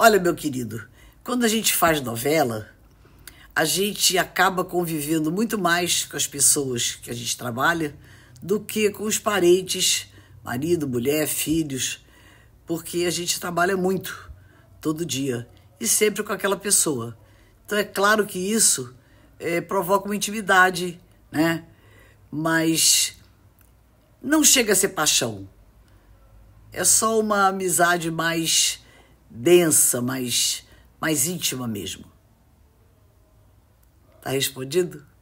Olha, meu querido, quando a gente faz novela, a gente acaba convivendo muito mais com as pessoas que a gente trabalha do que com os parentes, marido, mulher, filhos, porque a gente trabalha muito, todo dia, e sempre com aquela pessoa. Então é claro que isso é, provoca uma intimidade, né? Mas não chega a ser paixão. É só uma amizade mais densa, mais, mais íntima mesmo. Tá respondido?